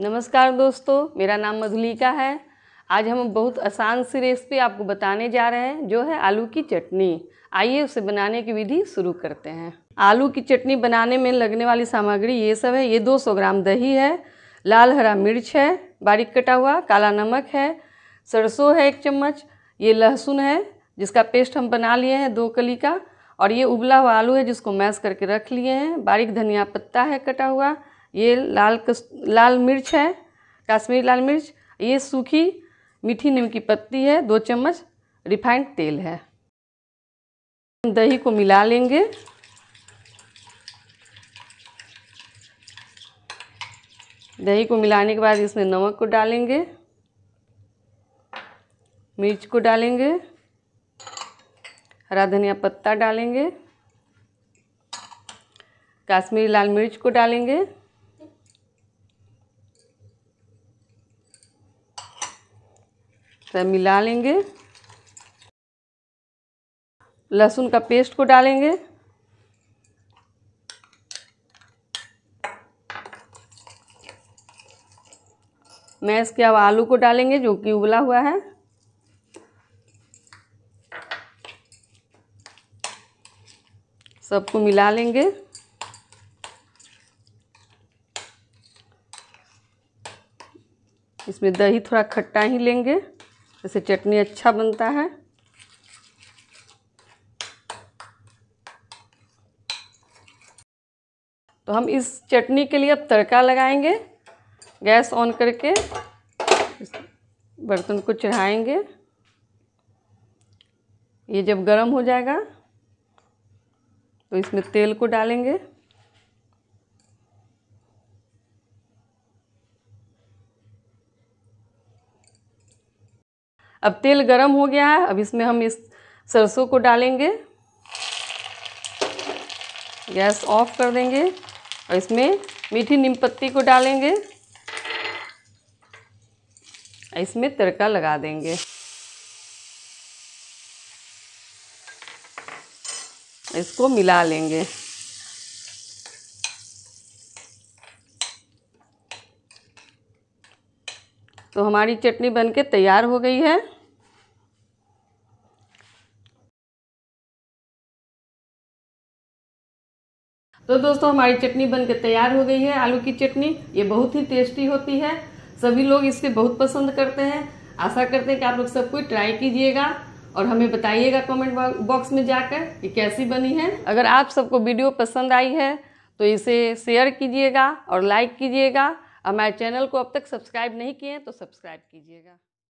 नमस्कार दोस्तों मेरा नाम मधुलिका है आज हम बहुत आसान सी रेसिपी आपको बताने जा रहे हैं जो है आलू की चटनी आइए उसे बनाने की विधि शुरू करते हैं आलू की चटनी बनाने में लगने वाली सामग्री ये सब है ये 200 ग्राम दही है लाल हरा मिर्च है बारीक कटा हुआ काला नमक है सरसों है एक चम्मच ये लहसुन है जिसका पेस्ट हम बना लिए हैं दो कली का और ये उबला हुआ आलू है जिसको मैश करके रख लिए हैं बारीक धनिया पत्ता है कटा हुआ ये लाल कस लाल मिर्च है काश्मीरी लाल मिर्च ये सूखी मीठी नीम की पत्ती है दो चम्मच रिफाइंड तेल है दही को मिला लेंगे दही को मिलाने के बाद इसमें नमक को डालेंगे मिर्च को डालेंगे हरा धनिया पत्ता डालेंगे काश्मीरी लाल मिर्च को डालेंगे सब मिला लेंगे लहसुन का पेस्ट को डालेंगे मैं इसके अब आलू को डालेंगे जो कि उबला हुआ है सबको मिला लेंगे इसमें दही थोड़ा खट्टा ही लेंगे जैसे चटनी अच्छा बनता है तो हम इस चटनी के लिए अब तड़का लगाएंगे गैस ऑन करके बर्तन को चढ़ाएंगे ये जब गर्म हो जाएगा तो इसमें तेल को डालेंगे अब तेल गरम हो गया है अब इसमें हम इस सरसों को डालेंगे गैस ऑफ कर देंगे और इसमें मीठी नीम पत्ती को डालेंगे इसमें तड़का लगा देंगे इसको मिला लेंगे तो हमारी चटनी बनके तैयार हो गई है तो दोस्तों हमारी चटनी बनके तैयार हो गई है आलू की चटनी ये बहुत ही टेस्टी होती है सभी लोग इसे बहुत पसंद करते हैं आशा करते हैं कि आप लोग सब कुछ ट्राई कीजिएगा और हमें बताइएगा कमेंट बॉक्स में जाकर कि कैसी बनी है अगर आप सबको वीडियो पसंद आई है तो इसे शेयर कीजिएगा और लाइक कीजिएगा हमारे चैनल को अब तक सब्सक्राइब नहीं किए हैं तो सब्सक्राइब कीजिएगा